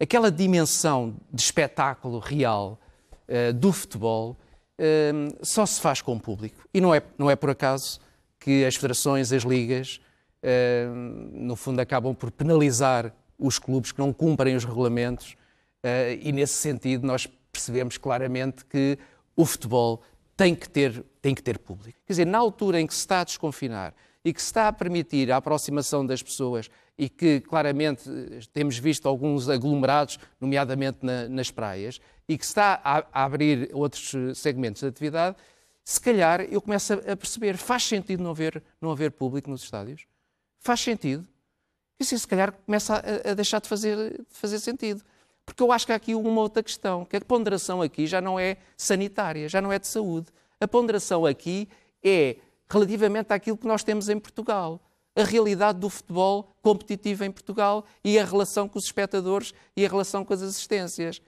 aquela dimensão de espetáculo real uh, do futebol eh, só se faz com o público. E não é, não é por acaso que as federações, as ligas, eh, no fundo, acabam por penalizar os clubes que não cumprem os regulamentos. Uh, e nesse sentido, nós percebemos claramente que o futebol tem que ter, tem que ter público. Quer dizer, na altura em que se está a desconfinar, e que está a permitir a aproximação das pessoas e que claramente temos visto alguns aglomerados, nomeadamente na, nas praias, e que está a, a, abrir outros segmentos de atividade, se calhar eu começo a, perceber, faz sentido não haver, não haver público nos estádios? Faz sentido? E assim, se calhar começa a, a deixar de fazer, de fazer sentido. Porque eu acho que há aqui uma outra questão, que a ponderação aqui já não é sanitária, já não é de saúde. A ponderação aqui é relativamente àquilo que nós temos em Portugal. A realidade do futebol competitivo em Portugal e a relação com os espectadores e a relação com as assistências.